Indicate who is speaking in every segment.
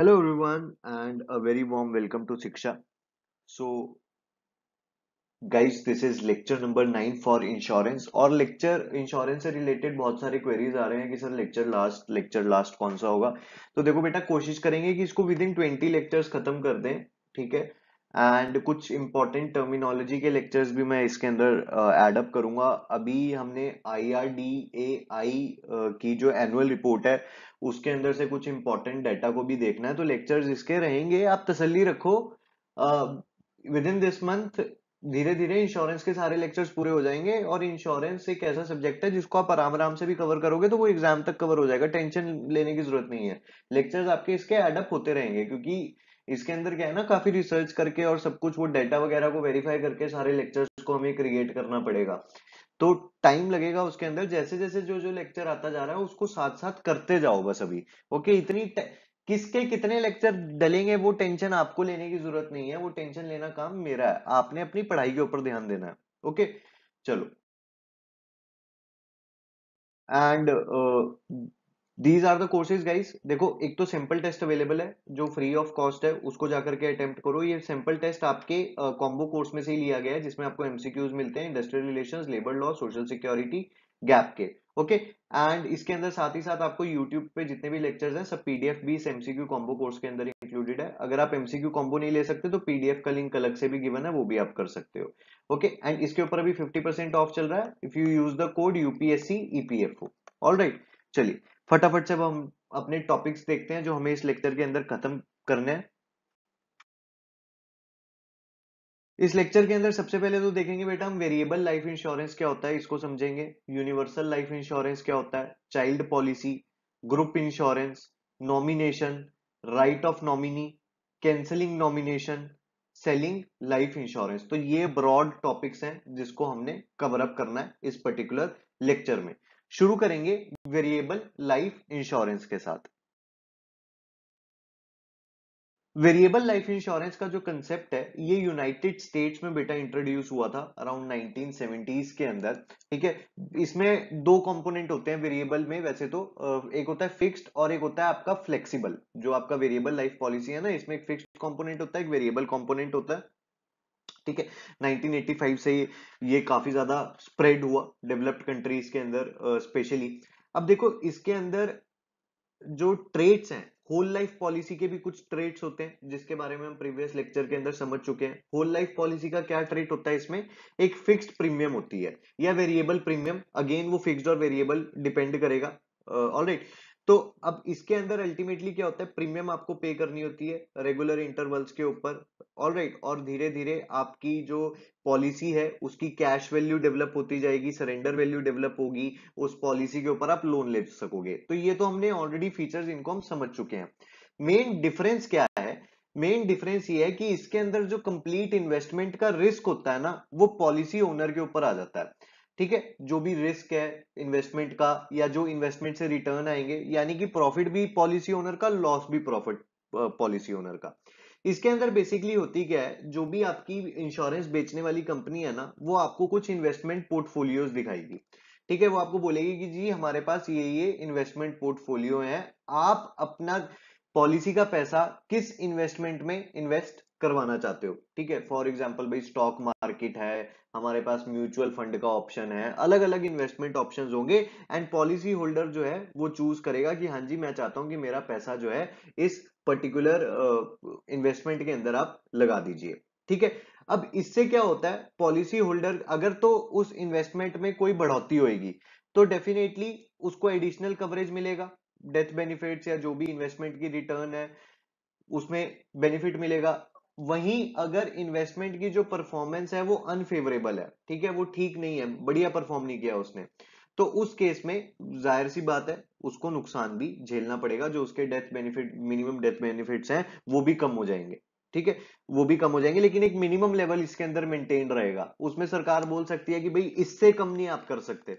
Speaker 1: Hello everyone and a very warm welcome to Siksha. So guys this is lecture number 9 for insurance और lecture insurance से related बहुत सारे queries आ रहे हैं कि sir lecture last lecture last कौन सा होगा तो देखो बेटा कोशिश करेंगे कि इसको within 20 lectures खत्म कर दें ठीक है एंड कुछ इम्पोर्टेंट टर्मिनोलॉजी के लेक्चर्स भी मैं इसके अंदर एडअप uh, करूंगा अभी हमने आई आर डी ए आई की जो एनुअल रिपोर्ट है उसके अंदर से कुछ इम्पोर्टेंट डाटा को भी देखना है तो लेक्चर्स इसके रहेंगे आप तसल्ली रखो विद इन दिस मंथ धीरे धीरे इंश्योरेंस के सारे लेक्चर्स पूरे हो जाएंगे और इंश्योरेंस एक ऐसा सब्जेक्ट है जिसको आप आराम आराम से भी कवर करोगे तो वो एग्जाम तक कवर हो जाएगा टेंशन लेने की जरूरत नहीं है लेक्चर्स आपके इसके एडअप होते रहेंगे क्योंकि इसके अंदर क्या है ना काफी रिसर्च करके और सब कुछ वो डेटा वगैरह को वेरीफाई करके सारे लेक्चर्स को हमें क्रिएट करना पड़ेगा तो टाइम लगेगा उसके अंदर जैसे जैसे जो जो लेक्चर आता जा रहा है उसको साथ साथ करते जाओ बस अभी ओके इतनी किसके कितने लेक्चर डलेंगे वो टेंशन आपको लेने की जरूरत नहीं है वो टेंशन लेना काम मेरा है आपने अपनी पढ़ाई के ऊपर ध्यान देना है ओके चलो and these are the courses guys देखो एक तो सिंपल टेस्ट अवेलेबल है जो फ्री ऑफ कॉस्ट है उसको जाकर के अटेम्प्ट करो ये सिंपल टेस्ट आपके कॉम्बो uh, कोर्स में से ही लिया गया है जिसमें आपको एमसीक्यूज मिलते हैं industrial relations labour law social security gap के ओके okay? एंड इसके अंदर साथ ही साथ आपको यूट्यूब पे जितने भी लेक्चर्स हैं सब पीडीएफ भी इस एमसीक्यू कॉम्बो कोर्स के अंदर इंक्लूडेड है अगर आप एमसीक्यू कॉम्बो नहीं ले सकते तो पीडीएफ का लिंक अलग से भी गिवन है वो भी आप कर सकते हो ओके okay? एंड इसके ऊपर अभी फिफ्टी ऑफ चल रहा है if you use the code UPSC EPFO all right चलिए फटाफट से अब हम अपने टॉपिक्स देखते हैं जो हमें इस लेक्चर के अंदर खत्म करने हैं इस लेक्चर के अंदर सबसे पहले तो देखेंगे बेटा हम वेरिएबल लाइफ इंश्योरेंस क्या होता है इसको समझेंगे यूनिवर्सल लाइफ इंश्योरेंस क्या होता है child policy group insurance nomination right of nominee cancelling nomination selling life insurance तो ये ब्रॉड टॉपिक्स हैं जिसको हमने कवर अप करना है इस पर्टिकुलर लेक्चर में शुरू करेंगे वेरिएबल लाइफ इंश्योरेंस के साथ वेरिएबल लाइफ इंश्योरेंस का जो कंसेप्ट है ये यूनाइटेड स्टेट्स में बेटा इंट्रोड्यूस हुआ था अराउंड 1970s के अंदर ठीक है इसमें दो कंपोनेंट होते हैं वेरिएबल में वैसे तो एक होता है फिक्स्ड और एक होता है आपका फ्लेक्सिबल जो आपका वेरिएबल लाइफ पॉलिसी है ना इसमें एक फिक्स्ड कंपोनेंट होता है एक वेरिएबल कंपोनेंट होता है ठीक है 1985 से ये, काफी ज्यादा स्प्रेड हुआ डेवलप्ड कंट्रीज के अंदर स्पेशली uh, अब देखो इसके अंदर जो ट्रेड्स हैं होल लाइफ पॉलिसी के भी कुछ ट्रेड्स होते हैं जिसके बारे में हम प्रीवियस लेक्चर के अंदर समझ चुके हैं होल लाइफ पॉलिसी का क्या ट्रेड होता है इसमें एक फिक्स्ड प्रीमियम होती है या वेरिएबल प्रीमियम अगेन वो फिक्स्ड और वेरिएबल डिपेंड करेगा ऑलराइट uh, तो अब इसके अंदर अल्टीमेटली क्या होता है प्रीमियम आपको पे करनी होती है रेगुलर इंटरवल्स के ऊपर ऑल राइट right, और धीरे धीरे आपकी जो पॉलिसी है उसकी कैश वैल्यू डेवलप होती जाएगी सरेंडर वैल्यू डेवलप होगी उस पॉलिसी के ऊपर आप लोन ले सकोगे तो ये तो हमने ऑलरेडी फीचर्स इनको हम समझ चुके हैं मेन डिफरेंस क्या है मेन डिफरेंस ये है कि इसके अंदर जो कंप्लीट इन्वेस्टमेंट का रिस्क होता है ना वो पॉलिसी ओनर के ऊपर आ जाता है ठीक है जो भी रिस्क है इन्वेस्टमेंट का या जो इन्वेस्टमेंट से रिटर्न आएंगे यानी कि प्रॉफिट भी पॉलिसी ओनर का लॉस भी प्रॉफिट पॉलिसी ओनर का इसके अंदर बेसिकली होती क्या है जो भी आपकी इंश्योरेंस बेचने वाली कंपनी है ना वो आपको कुछ इन्वेस्टमेंट पोर्टफोलियोज दिखाएगी ठीक है वो आपको बोलेगी कि जी हमारे पास ये ये इन्वेस्टमेंट पोर्टफोलियो है आप अपना पॉलिसी का पैसा किस इन्वेस्टमेंट में इन्वेस्ट करवाना चाहते हो ठीक है फॉर एग्जाम्पल भाई स्टॉक मार्केट है हमारे पास म्यूचुअल फंड का ऑप्शन है अलग अलग इन्वेस्टमेंट ऑप्शन होंगे एंड पॉलिसी होल्डर जो है वो चूज करेगा कि हाँ जी मैं चाहता हूं कि मेरा पैसा जो है इस पर्टिकुलर इन्वेस्टमेंट uh, के अंदर आप लगा दीजिए ठीक है अब इससे क्या होता है पॉलिसी होल्डर अगर तो उस इन्वेस्टमेंट में कोई बढ़ोतरी होगी तो डेफिनेटली उसको एडिशनल कवरेज मिलेगा डेथ बेनिफिट्स या जो भी इन्वेस्टमेंट की रिटर्न है उसमें बेनिफिट मिलेगा वहीं अगर इन्वेस्टमेंट की जो परफॉर्मेंस है वो अनफेवरेबल है ठीक है वो ठीक नहीं है बढ़िया परफॉर्म नहीं किया उसने तो उस केस में जाहिर सी बात है उसको नुकसान भी झेलना पड़ेगा जो उसके death benefit minimum death benefits हैं वो भी कम हो जाएंगे ठीक है वो भी कम हो जाएंगे लेकिन एक मिनिमम लेवल इसके अंदर मेंटेन रहेगा उसमें सरकार बोल सकती है कि भाई इससे कम नहीं आप कर सकते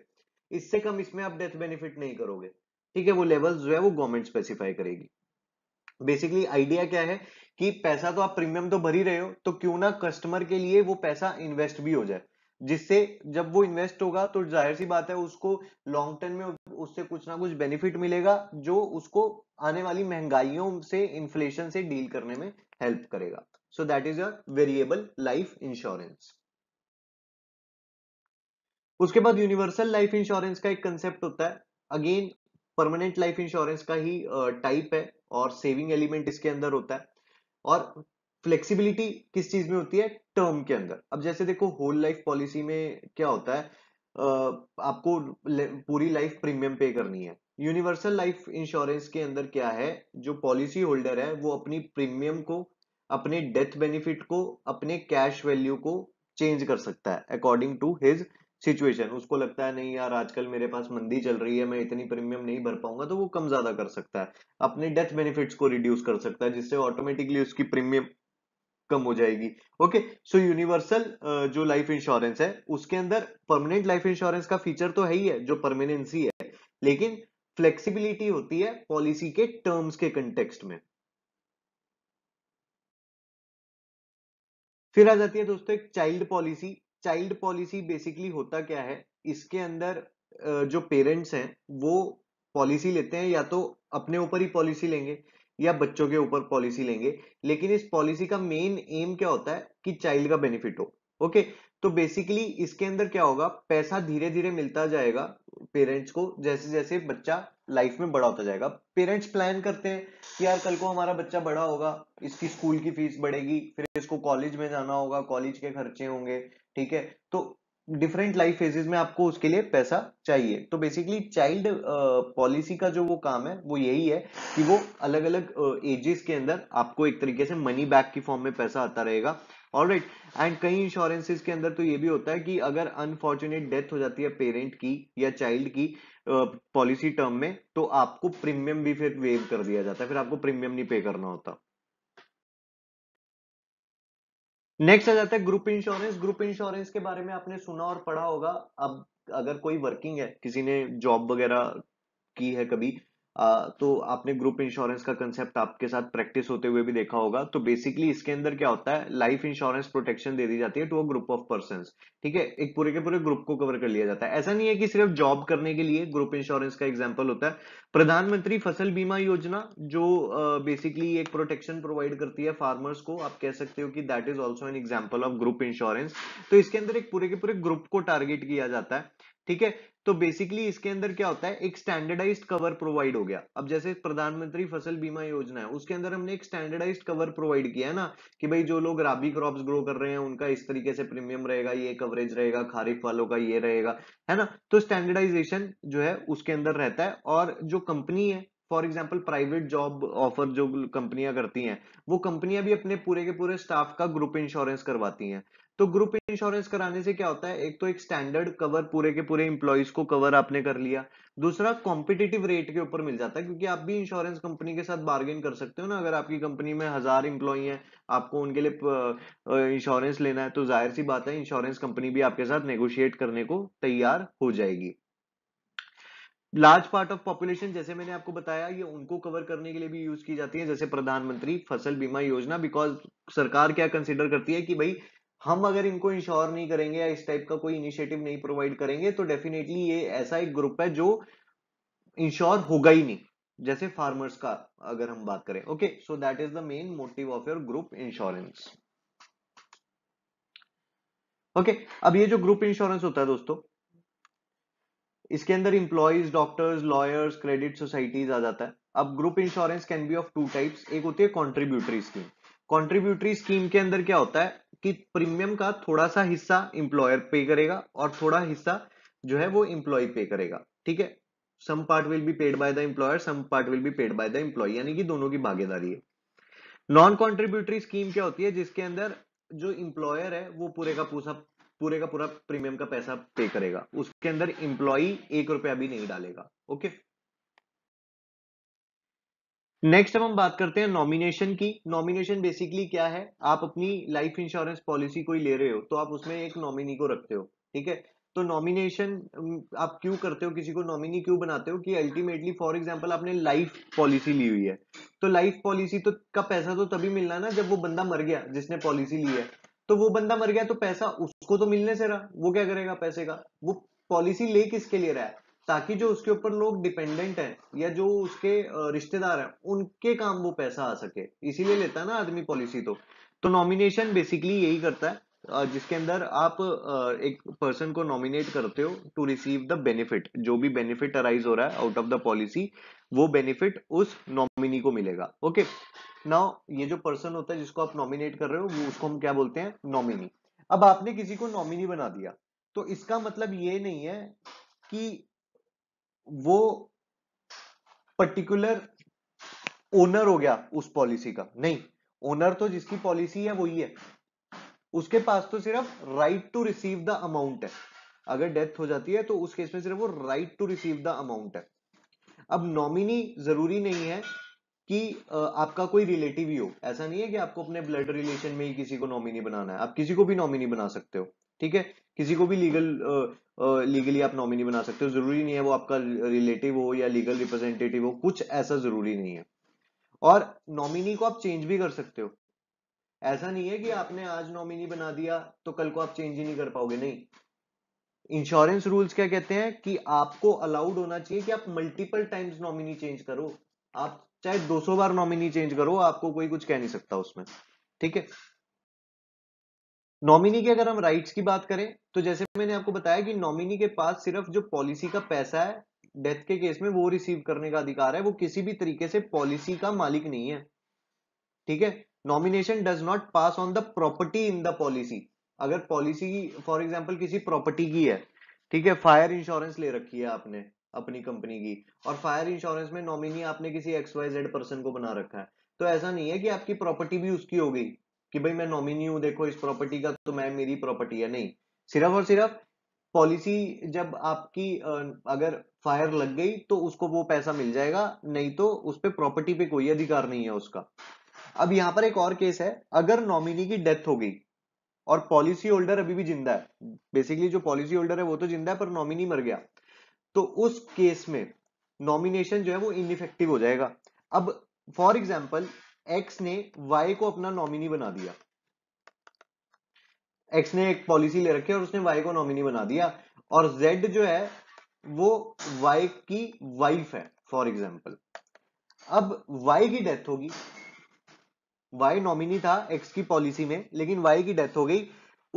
Speaker 1: इससे कम इसमें आप डेथ बेनिफिट नहीं करोगे ठीक है वो लेवल जो है वो गवर्नमेंट स्पेसिफाई करेगी बेसिकली आइडिया क्या है कि पैसा तो आप प्रीमियम तो भरी रहे हो तो क्यों ना कस्टमर के लिए वो पैसा इन्वेस्ट भी हो जाए जिससे जब वो इन्वेस्ट होगा तो जाहिर सी बात है उसको लॉन्ग टर्म में उससे कुछ ना कुछ बेनिफिट मिलेगा जो उसको आने वाली महंगाइयों से इन्फ्लेशन से डील करने में हेल्प करेगा so that is a variable life insurance उसके बाद यूनिवर्सल लाइफ इंश्योरेंस का एक कंसेप्ट होता है अगेन परमानेंट लाइफ इंश्योरेंस का ही टाइप है और सेविंग एलिमेंट इसके अंदर होता है और फ्लेक्सिबिलिटी किस चीज में होती है टर्म के अंदर अब जैसे देखो होल लाइफ पॉलिसी में क्या होता है आपको पूरी लाइफ प्रीमियम पे करनी है यूनिवर्सल लाइफ इंश्योरेंस के अंदर क्या है जो पॉलिसी होल्डर है वो अपनी प्रीमियम को अपने डेथ बेनिफिट को अपने कैश वैल्यू को चेंज कर सकता है अकॉर्डिंग टू हिज सिचुएशन उसको लगता है नहीं यार आजकल मेरे पास मंदी चल रही है मैं इतनी प्रीमियम नहीं भर पाऊंगा तो वो कम ज्यादा कर सकता है अपने डेथ बेनिफिट्स को रिड्यूस कर सकता है जिससे ऑटोमेटिकली उसकी प्रीमियम कम हो जाएगी ओके सो यूनिवर्सल जो लाइफ इंश्योरेंस है उसके अंदर परमानेंट लाइफ इंश्योरेंस का फीचर तो है ही है जो परमानेंसी है लेकिन फ्लेक्सिबिलिटी होती है पॉलिसी के टर्म्स के कंटेक्स्ट में फिर आ जाती है दोस्तों एक child policy child policy basically होता क्या है इसके अंदर जो पेरेंट्स हैं वो पॉलिसी लेते हैं या तो अपने ऊपर ही पॉलिसी लेंगे या बच्चों के ऊपर पॉलिसी लेंगे लेकिन इस पॉलिसी का मेन एम क्या होता है कि चाइल्ड का बेनिफिट हो ओके तो बेसिकली इसके अंदर क्या होगा पैसा धीरे धीरे मिलता जाएगा पेरेंट्स को जैसे जैसे बच्चा लाइफ में बड़ा होता जाएगा पेरेंट्स प्लान करते हैं कि यार कल को हमारा बच्चा बड़ा होगा इसकी स्कूल की फीस बढ़ेगी फिर इसको कॉलेज में जाना होगा कॉलेज के खर्चे होंगे ठीक है तो डिफरेंट लाइफ फेजेस में आपको उसके लिए पैसा चाहिए तो बेसिकली चाइल्ड पॉलिसी का जो वो काम है वो यही है कि वो अलग अलग एजेस के अंदर आपको एक तरीके से मनी बैक की फॉर्म में पैसा आता रहेगा और राइट एंड कई इंश्योरेंसेज के अंदर तो ये भी होता है कि अगर अनफॉर्चुनेट डेथ हो जाती है पेरेंट की या चाइल्ड की पॉलिसी uh, टर्म में तो आपको प्रीमियम भी फिर वेव कर दिया जाता है फिर आपको प्रीमियम नहीं पे करना होता नेक्स्ट आ जाता है ग्रुप इंश्योरेंस ग्रुप इंश्योरेंस के बारे में आपने सुना और पढ़ा होगा अब अगर कोई वर्किंग है किसी ने जॉब वगैरह की है कभी तो आपने ग्रुप इंश्योरेंस का कंसेप्ट आपके साथ प्रैक्टिस होते हुए भी देखा होगा तो बेसिकली इसके अंदर क्या होता है लाइफ इंश्योरेंस प्रोटेक्शन दे दी जाती है to a group of person ठीक है एक पूरे के पूरे ग्रुप को कवर कर लिया जाता है ऐसा नहीं है कि सिर्फ जॉब करने के लिए ग्रुप इंश्योरेंस का एग्जाम्पल होता है प्रधानमंत्री फसल बीमा योजना जो बेसिकली एक प्रोटेक्शन प्रोवाइड करती है फार्मर्स को आप कह सकते हो कि that is also an example of group insurance तो इसके अंदर एक पूरे के पूरे ग्रुप को टारगेट किया जाता है ठीक है तो बेसिकली इसके अंदर क्या होता है एक स्टैंडर्डाइज कवर प्रोवाइड हो गया अब जैसे प्रधानमंत्री फसल बीमा योजना है उसके अंदर हमने एक स्टैंडर्डाइज कवर प्रोवाइड किया है ना कि भाई जो लोग राबी क्रॉप्स ग्रो कर रहे हैं उनका इस तरीके से प्रीमियम रहेगा ये कवरेज रहेगा खारिफ वालों का ये रहेगा है ना तो स्टैंडर्डाइजेशन जो है उसके अंदर रहता है और जो कंपनी है for example private job offer जो कंपनियां करती हैं वो कंपनियां भी अपने पूरे के पूरे स्टाफ का ग्रुप इंश्योरेंस करवाती हैं तो ग्रुप इंश्योरेंस कराने से क्या होता है एक तो एक स्टैंडर्ड कवर पूरे के पूरे इंप्लॉयज को कवर आपने कर लिया दूसरा कॉम्पिटेटिव रेट के ऊपर मिल जाता है क्योंकि आप भी इंश्योरेंस कंपनी के साथ बार्गेन कर सकते हो ना अगर आपकी कंपनी में हजार इंप्लॉई है आपको उनके लिए इंश्योरेंस लेना है तो जाहिर सी बात है इंश्योरेंस कंपनी भी आपके साथ नेगोशिएट करने को तैयार हो जाएगी लार्ज पार्ट ऑफ पॉपुलेशन जैसे मैंने आपको बताया ये उनको कवर करने के लिए भी यूज की जाती है जैसे प्रधानमंत्री फसल बीमा योजना बिकॉज सरकार क्या कंसिडर करती है कि भाई हम अगर इनको इंश्योर नहीं करेंगे या इस टाइप का कोई इनिशिएटिव नहीं प्रोवाइड करेंगे तो डेफिनेटली ये ऐसा एक ग्रुप है जो इंश्योर होगा ही नहीं जैसे फार्मर्स का अगर हम बात करें okay so that is the main motive of your group insurance okay अब ये जो ग्रुप इंश्योरेंस होता है दोस्तों इसके अंदर employees doctors lawyers credit societies आ जाता है अब group insurance can be of two types एक होती है कॉन्ट्रीब्यूटरी स्कीम कॉन्ट्रीब्यूटरी स्कीम के अंदर क्या होता है कि प्रीमियम का थोड़ा सा हिस्सा इंप्लॉयर पे करेगा और थोड़ा हिस्सा जो है वो इंप्लॉय पे करेगा ठीक है some part will be paid by the employer some part will be paid by the employee यानी कि दोनों की भागीदारी है नॉन कॉन्ट्रीब्यूटरी स्कीम क्या होती है जिसके अंदर जो इंप्लॉयर है वो पूरे का पूरा पूरे का पूरा प्रीमियम का पैसा पे करेगा उसके अंदर इंप्लॉय एक रुपया भी नहीं डालेगा ओके okay? नेक्स्ट अब हम बात करते हैं नॉमिनेशन की नॉमिनेशन बेसिकली क्या है आप अपनी लाइफ इंश्योरेंस पॉलिसी कोई ले रहे हो तो आप उसमें एक नॉमिनी को रखते हो ठीक है तो नॉमिनेशन आप क्यों करते हो किसी को नॉमिनी क्यों बनाते हो कि अल्टीमेटली फॉर एग्जाम्पल आपने लाइफ पॉलिसी ली हुई है तो लाइफ पॉलिसी तो का पैसा तो तभी मिलना ना जब वो बंदा मर गया जिसने पॉलिसी ली है तो वो बंदा मर गया तो पैसा उसको तो मिलने से रहा वो क्या करेगा पैसे का वो पॉलिसी ले किसके लिए रहा है ताकि जो उसके ऊपर लोग डिपेंडेंट हैं या जो उसके रिश्तेदार हैं उनके काम वो पैसा आ सके इसीलिए लेता है ना आदमी पॉलिसी तो तो नॉमिनेशन बेसिकली यही करता है जिसके अंदर आप एक पर्सन को नॉमिनेट करते हो टू रिसीव द बेनिफिट जो भी बेनिफिट अराइज हो रहा है आउट ऑफ द पॉलिसी वो बेनिफिट उस नॉमिनी को मिलेगा ओके नाउ ये जो पर्सन होता है जिसको आप नॉमिनेट कर रहे हो वो उसको हम क्या बोलते हैं नॉमिनी अब आपने किसी को नॉमिनी बना दिया तो इसका मतलब ये नहीं है कि वो पर्टिकुलर ओनर हो गया उस पॉलिसी का नहीं ओनर तो जिसकी पॉलिसी है वही है उसके पास तो सिर्फ right to receive the amount है अगर डेथ हो जाती है तो उस केस में सिर्फ वो right to receive the amount है अब नॉमिनी जरूरी नहीं है कि आपका कोई रिलेटिव ही हो ऐसा नहीं है कि आपको अपने ब्लड रिलेशन में ही किसी को नॉमिनी बनाना है आप किसी को भी नॉमिनी बना सकते हो ठीक है किसी को भी लीगल लीगली आप नॉमिनी बना सकते हो जरूरी नहीं है वो आपका रिलेटिव हो या लीगल रिप्रेजेंटेटिव हो कुछ ऐसा जरूरी नहीं है और नॉमिनी को आप चेंज भी कर सकते हो ऐसा नहीं है कि आपने आज नॉमिनी बना दिया तो कल को आप चेंज ही नहीं कर पाओगे नहीं इंश्योरेंस रूल्स क्या कहते हैं कि आपको अलाउड होना चाहिए कि आप मल्टीपल टाइम्स नॉमिनी चेंज करो आप चाहे 200 बार नॉमिनी चेंज करो आपको कोई कुछ कह नहीं सकता उसमें ठीक है नॉमिनी के अगर हम राइट्स की बात करें तो जैसे मैंने आपको बताया कि नॉमिनी के पास सिर्फ जो पॉलिसी का पैसा है डेथ के केस में वो रिसीव करने का अधिकार है वो किसी भी तरीके से पॉलिसी का मालिक नहीं है ठीक है nomination does not pass on the property in the policy अगर पॉलिसी फॉर एग्जाम्पल किसी प्रॉपर्टी की है ठीक है फायर इंश्योरेंस ले रखी है आपने अपनी कंपनी की और फायर इंश्योरेंस में नॉमिनी आपने किसी एक्स वाई जेड पर्सन को बना रखा है तो ऐसा नहीं है कि आपकी प्रॉपर्टी भी उसकी हो गई कि भाई मैं नॉमिनी हूं देखो इस प्रॉपर्टी का तो मैं मेरी प्रॉपर्टी है नहीं सिर्फ और सिर्फ पॉलिसी जब आपकी अगर फायर लग गई तो उसको वो पैसा मिल जाएगा नहीं तो उस पर प्रॉपर्टी पे कोई अधिकार नहीं है उसका अब यहां पर एक और केस है अगर नॉमिनी की डेथ हो गई और पॉलिसी होल्डर अभी भी जिंदा है बेसिकली जो पॉलिसी होल्डर है वो तो जिंदा है पर नॉमिनी मर गया तो उस केस में नॉमिनेशन जो है वो इनइफेक्टिव हो जाएगा अब फॉर एग्जाम्पल एक्स ने वाई को अपना नॉमिनी बना दिया एक्स ने एक पॉलिसी ले रखी है और उसने वाई को नॉमिनी बना दिया और जेड जो है वो वाई की वाइफ है फॉर एग्जाम्पल अब वाई की डेथ होगी वाई नॉमिनी था एक्स की पॉलिसी में लेकिन वाई की डेथ हो गई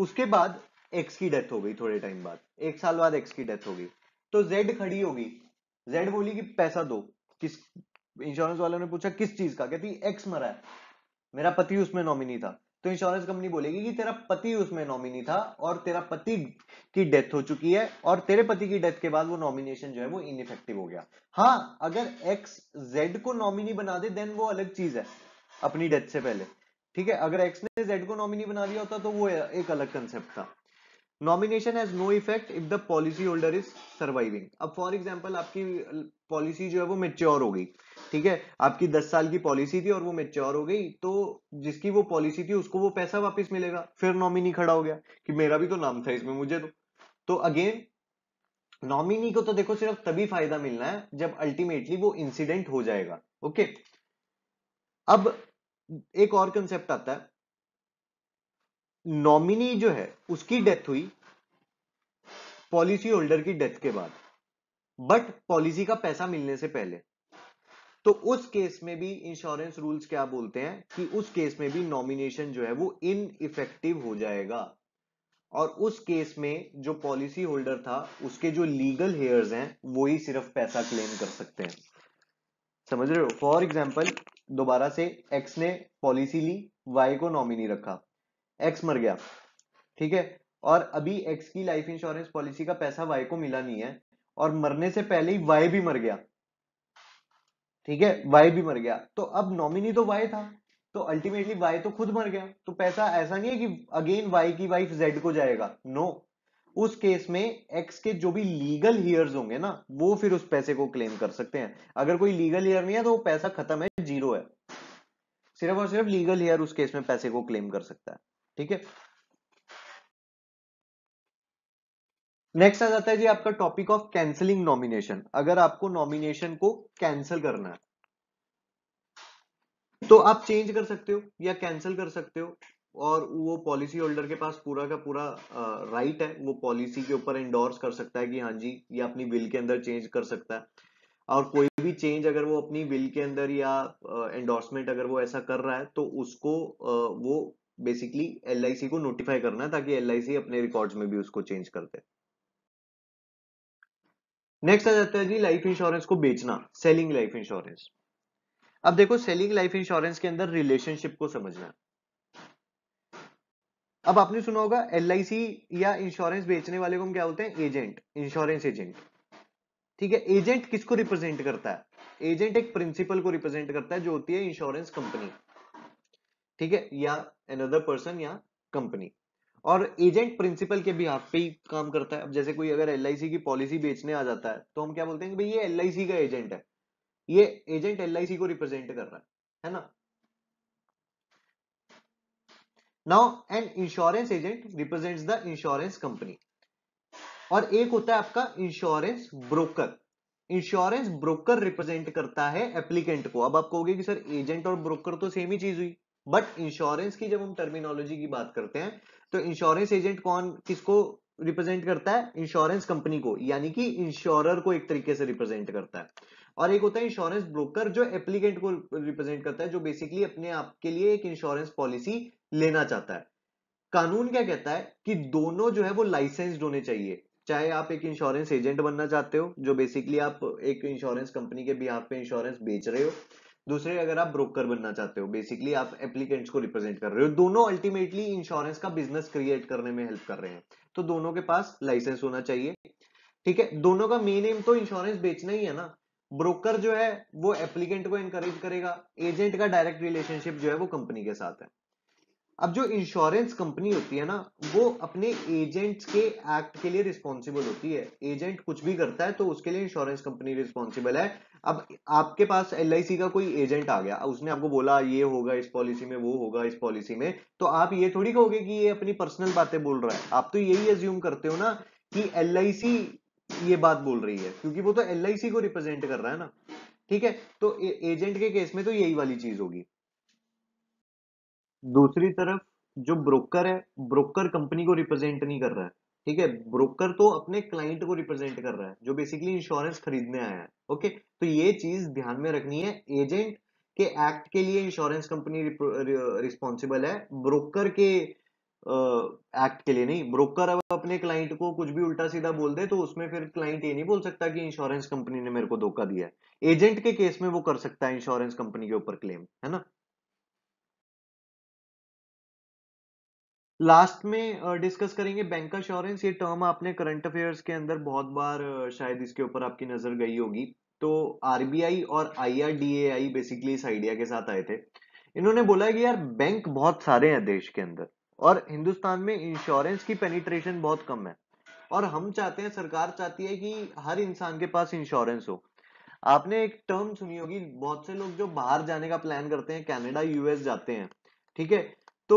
Speaker 1: उसके बाद एक्स की डेथ हो गई थोड़े टाइम बाद एक साल बाद एक्स की डेथ हो गई तो जेड खड़ी होगी जेड बोली कि पैसा दो किस इंश्योरेंस वालों ने पूछा किस चीज का कहती एक्स मरा है मेरा पति उसमें नॉमिनी था तो इंश्योरेंस कंपनी बोलेगी कि तेरा पति उसमें नॉमिनी था और तेरा पति की डेथ हो चुकी है और तेरे पति की डेथ के बाद वो नॉमिनेशन जो है वो इनफेक्टिव हो गया हाँ अगर एक्स जेड को नॉमिनी बना दे देन वो अलग चीज है अपनी डेथ से पहले ठीक है अगर एक्स ने जेड को नॉमिनी बना दिया होता तो वो एक अलग कंसेप्ट था nomination has no effect if the policy holder is surviving अब फॉर एग्जाम्पल आपकी पॉलिसी जो है वो मेच्योर हो गई ठीक है आपकी दस साल की पॉलिसी थी और वो मेच्योर हो गई तो जिसकी वो पॉलिसी थी उसको वो पैसा वापस मिलेगा फिर नॉमिनी खड़ा हो गया कि मेरा भी तो नाम था इसमें मुझे तो तो अगेन नॉमिनी को तो देखो सिर्फ तभी फायदा मिलना है जब अल्टीमेटली वो इंसिडेंट हो जाएगा ओके अब एक और कंसेप्ट आता है नॉमिनी जो है उसकी डेथ हुई पॉलिसी होल्डर की डेथ के बाद बट पॉलिसी का पैसा मिलने से पहले तो उस केस में भी इंश्योरेंस रूल्स क्या बोलते हैं कि उस केस में भी नॉमिनेशन जो है वो इन इफेक्टिव हो जाएगा और उस केस में जो पॉलिसी होल्डर था उसके जो लीगल हेयर्स हैं वो ही सिर्फ पैसा क्लेम कर सकते हैं समझ रहे हो फॉर एग्जाम्पल दोबारा से एक्स ने पॉलिसी ली वाई को नॉमिनी रखा एक्स मर गया ठीक है और अभी एक्स की लाइफ इंश्योरेंस पॉलिसी का पैसा वाई को मिला नहीं है और मरने से पहले ही वाई भी मर गया ठीक है वाई भी मर गया तो अब नॉमिनी तो वाई था तो अल्टीमेटली वाई तो खुद मर गया तो पैसा ऐसा नहीं है कि अगेन वाई की वाइफ जेड को जाएगा नो उस केस में एक्स के जो भी लीगल हियर्स होंगे ना वो फिर उस पैसे को क्लेम कर सकते हैं अगर कोई लीगल हियर नहीं है तो वो पैसा खत्म है जीरो है सिर्फ और सिर्फ लीगल हियर उस केस में पैसे को क्लेम कर सकता है ठीक है नेक्स्ट आ जाता है जी आपका टॉपिक ऑफ कैंसलिंग नॉमिनेशन अगर आपको नॉमिनेशन को कैंसिल करना है तो आप चेंज कर सकते हो या कैंसिल कर सकते हो और वो पॉलिसी होल्डर के पास पूरा का पूरा राइट है वो पॉलिसी के ऊपर इंडोर्स कर सकता है कि हाँ जी ये अपनी विल के अंदर चेंज कर सकता है और कोई भी चेंज अगर वो अपनी विल के अंदर या एंडोर्समेंट अगर वो ऐसा कर रहा है तो उसको वो बेसिकली एल को नोटिफाई करना है ताकि एल अपने रिकॉर्ड्स में भी उसको चेंज कर दे नेक्स्ट आ जाता है जी लाइफ इंश्योरेंस को बेचना सेलिंग लाइफ इंश्योरेंस अब देखो सेलिंग लाइफ इंश्योरेंस के अंदर रिलेशनशिप को समझना अब आपने सुना होगा एल या इंश्योरेंस बेचने वाले को हम क्या बोलते हैं एजेंट इंश्योरेंस एजेंट ठीक है एजेंट किसको रिप्रेजेंट करता है एजेंट एक प्रिंसिपल को रिप्रेजेंट करता है जो होती है इंश्योरेंस कंपनी ठीक है या अनदर पर्सन या कंपनी और एजेंट प्रिंसिपल के भी हाथ पे ही काम करता है अब जैसे कोई अगर एल की पॉलिसी बेचने आ जाता है तो हम क्या बोलते हैं कि भाई ये एल का एजेंट है ये एजेंट एल को रिप्रेजेंट कर रहा है है ना now an insurance agent represent the insurance company और एक होता है आपका insurance broker insurance broker represent करता है एप्लीकेंट को अब आप कहोगे कि सर एजेंट और ब्रोकर तो सेम ही चीज हुई बट इंश्योरेंस की जब हम टर्मिनोलॉजी की बात करते हैं तो इंश्योरेंस एजेंट कौन किसको रिप्रेजेंट करता है इंश्योरेंस कंपनी को यानी कि इंश्योरर को एक तरीके से रिप्रेजेंट करता है और एक होता है इंश्योरेंस ब्रोकर जो एप्लीकेंट को रिप्रेजेंट करता है जो बेसिकली अपने आप के लिए एक इंश्योरेंस पॉलिसी लेना चाहता है कानून क्या कहता है कि दोनों जो है वो लाइसेंस्ड होने चाहिए चाहे आप एक इंश्योरेंस एजेंट बनना चाहते हो जो बेसिकली आप एक इंश्योरेंस कंपनी के बिहाफ पे इंश्योरेंस बेच रहे हो दूसरे अगर आप ब्रोकर बनना चाहते हो बेसिकली आप एप्लीकेंट्स को रिप्रेजेंट कर रहे हो दोनों अल्टीमेटली इंश्योरेंस का बिजनेस क्रिएट करने में हेल्प कर रहे हैं तो दोनों के पास लाइसेंस होना चाहिए ठीक है दोनों का मेन एम तो इंश्योरेंस बेचना ही है ना ब्रोकर जो है वो एप्लीकेंट को एनकरेज करेगा एजेंट का डायरेक्ट रिलेशनशिप जो है वो कंपनी के साथ है अब जो इंश्योरेंस कंपनी होती है ना वो अपने एजेंट्स के एक्ट के लिए रिस्पॉन्सिबल होती है एजेंट कुछ भी करता है तो उसके लिए इंश्योरेंस कंपनी रिस्पॉन्सिबल है अब आपके पास एल का कोई एजेंट आ गया उसने आपको बोला ये होगा इस पॉलिसी में वो होगा इस पॉलिसी में तो आप ये थोड़ी कहोगे कि ये अपनी पर्सनल बातें बोल रहा है आप तो यही एज्यूम करते हो ना कि एल ये बात बोल रही है क्योंकि वो तो एल को रिप्रेजेंट कर रहा है ना ठीक है तो एजेंट के केस में तो यही वाली चीज होगी दूसरी तरफ जो ब्रोकर है ब्रोकर कंपनी को रिप्रेजेंट नहीं कर रहा है ठीक है ब्रोकर तो अपने क्लाइंट को रिप्रेजेंट कर रहा है जो बेसिकली इंश्योरेंस खरीदने आया है ओके तो ये चीज ध्यान में रखनी है एजेंट के एक्ट के लिए इंश्योरेंस कंपनी रिस्पॉन्सिबल है ब्रोकर के एक्ट के लिए नहीं ब्रोकर अब अपने क्लाइंट को कुछ भी उल्टा सीधा बोल दे तो उसमें फिर क्लाइंट ये नहीं बोल सकता कि इंश्योरेंस कंपनी ने मेरे को धोखा दिया है एजेंट के केस में वो कर सकता है इंश्योरेंस कंपनी के ऊपर क्लेम है ना लास्ट में डिस्कस करेंगे बैंक अश्योरेंस ये टर्म आपने करंट अफेयर्स के अंदर बहुत बार शायद इसके ऊपर आपकी नजर गई होगी तो आरबीआई और आईआरडीएआई बेसिकली इस आइडिया के साथ आए थे इन्होंने बोला कि यार बैंक बहुत सारे हैं देश के अंदर और हिंदुस्तान में इंश्योरेंस की पेनिट्रेशन बहुत कम है और हम चाहते हैं सरकार चाहती है कि हर इंसान के पास इंश्योरेंस हो आपने एक टर्म सुनी होगी बहुत से लोग जो बाहर जाने का प्लान करते हैं कनाडा यूएस जाते हैं ठीक है तो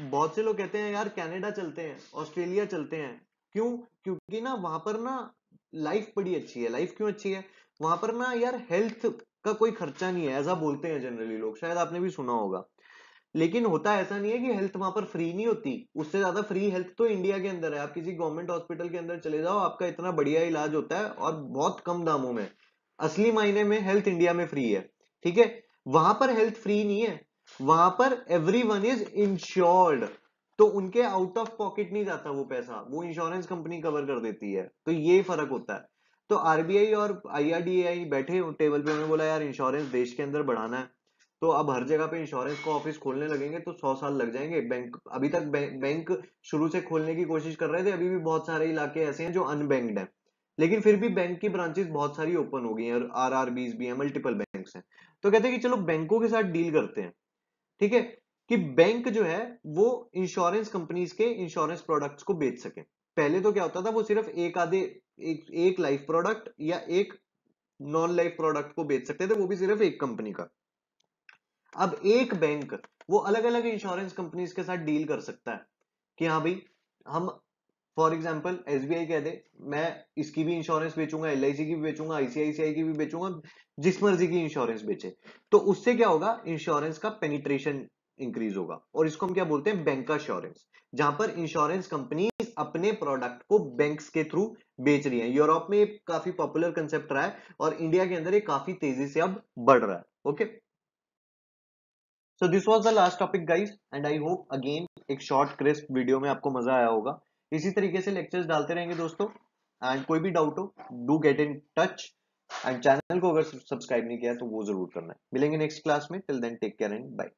Speaker 1: बहुत से लोग कहते हैं यार कनाडा चलते हैं ऑस्ट्रेलिया चलते हैं क्यों क्योंकि ना वहां पर ना लाइफ बड़ी अच्छी है लाइफ क्यों अच्छी है वहां पर ना यार हेल्थ का कोई खर्चा नहीं है ऐसा बोलते हैं जनरली लोग शायद आपने भी सुना होगा लेकिन होता ऐसा नहीं है कि हेल्थ वहां पर फ्री नहीं होती उससे ज्यादा फ्री हेल्थ तो इंडिया के अंदर है आप किसी गवर्नमेंट हॉस्पिटल के अंदर चले जाओ आपका इतना बढ़िया इलाज होता है और बहुत कम दामों में असली मायने में हेल्थ इंडिया में फ्री है ठीक है वहां पर हेल्थ फ्री नहीं है वहां पर एवरी वन इज इंश्योर्ड तो उनके आउट ऑफ पॉकेट नहीं जाता वो पैसा वो इंश्योरेंस कंपनी कवर कर देती है तो ये फर्क होता है तो आरबीआई और आईआरडीआई बैठे टेबल पे उन्होंने बोला यार इंश्योरेंस देश के अंदर बढ़ाना है तो अब हर जगह पे इंश्योरेंस का ऑफिस खोलने लगेंगे तो सौ साल लग जाएंगे बैंक अभी तक बैंक, शुरू से खोलने की कोशिश कर रहे थे अभी भी बहुत सारे इलाके ऐसे हैं जो अनबैंक्ड हैं लेकिन फिर भी बैंक की ब्रांचेस बहुत सारी ओपन हो गई हैं और आर आर बी भी हैं मल्टीपल बैंक हैं तो कहते हैं कि चलो बैंकों के साथ डील करते हैं ठीक है कि बैंक जो है वो इंश्योरेंस कंपनीज के इंश्योरेंस प्रोडक्ट्स को बेच सके पहले तो क्या होता था वो सिर्फ एक आधे एक, एक लाइफ प्रोडक्ट या एक नॉन लाइफ प्रोडक्ट को बेच सकते थे वो भी सिर्फ एक कंपनी का अब एक बैंक वो अलग अलग इंश्योरेंस कंपनीज के साथ डील कर सकता है कि हाँ भाई हम फॉर एग्जाम्पल एस कह दे मैं इसकी भी इंश्योरेंस बेचूंगा एल की भी बेचूंगा आईसीआईसीआई की भी बेचूंगा जिस मर्जी की इंश्योरेंस बेचे तो उससे क्या होगा इंश्योरेंस का पेनिट्रेशन इंक्रीज होगा और इसको हम क्या बोलते हैं बैंक इंश्योरेंस जहां पर इंश्योरेंस कंपनी अपने प्रोडक्ट को बैंक के थ्रू बेच रही है यूरोप में काफी पॉपुलर कंसेप्ट रहा है और इंडिया के अंदर ये काफी तेजी से अब बढ़ रहा है okay so this was the last topic guys and I hope again एक शॉर्ट क्रिस्प वीडियो में आपको मजा आया होगा इसी तरीके से लेक्चर्स डालते रहेंगे दोस्तों एंड कोई भी डाउट हो do get in touch and channel को अगर सब्सक्राइब नहीं किया तो वो जरूर करना है मिलेंगे नेक्स्ट क्लास में till then take care and bye